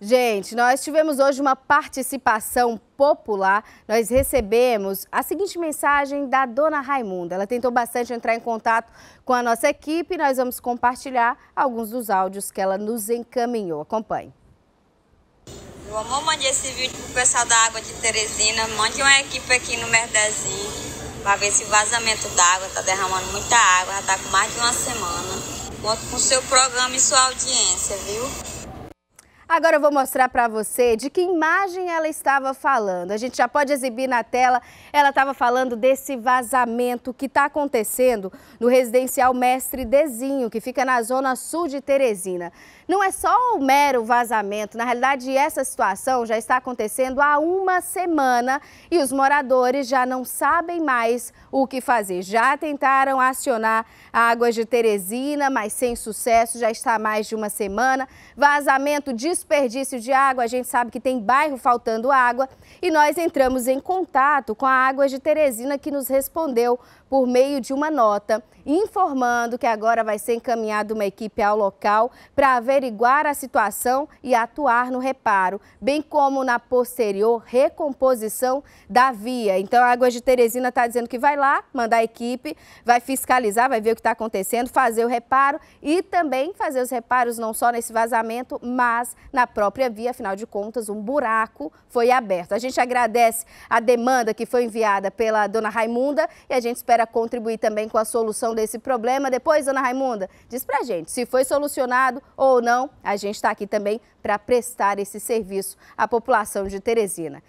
Gente, nós tivemos hoje uma participação popular. Nós recebemos a seguinte mensagem da dona Raimunda. Ela tentou bastante entrar em contato com a nossa equipe. Nós vamos compartilhar alguns dos áudios que ela nos encaminhou. Acompanhe. Meu amor, mande esse vídeo pro pessoal da Água de Teresina. Mande uma equipe aqui no Merdezinho para ver se o vazamento d'água tá derramando muita água. Já tá com mais de uma semana. Conto com o seu programa e sua audiência, viu? Agora eu vou mostrar para você de que imagem ela estava falando. A gente já pode exibir na tela. Ela estava falando desse vazamento que está acontecendo no residencial Mestre Dezinho, que fica na zona sul de Teresina. Não é só o mero vazamento. Na realidade, essa situação já está acontecendo há uma semana e os moradores já não sabem mais o que fazer. Já tentaram acionar águas de Teresina, mas sem sucesso. Já está há mais de uma semana. Vazamento de desperdício de água, a gente sabe que tem bairro faltando água e nós entramos em contato com a Águas de Teresina que nos respondeu por meio de uma nota informando que agora vai ser encaminhada uma equipe ao local para averiguar a situação e atuar no reparo, bem como na posterior recomposição da via. Então a Águas de Teresina está dizendo que vai lá mandar a equipe, vai fiscalizar, vai ver o que está acontecendo, fazer o reparo e também fazer os reparos não só nesse vazamento, mas na própria via, afinal de contas, um buraco foi aberto. A gente agradece a demanda que foi enviada pela dona Raimunda e a gente espera contribuir também com a solução desse problema. Depois, dona Raimunda, diz pra gente se foi solucionado ou não. A gente está aqui também para prestar esse serviço à população de Teresina.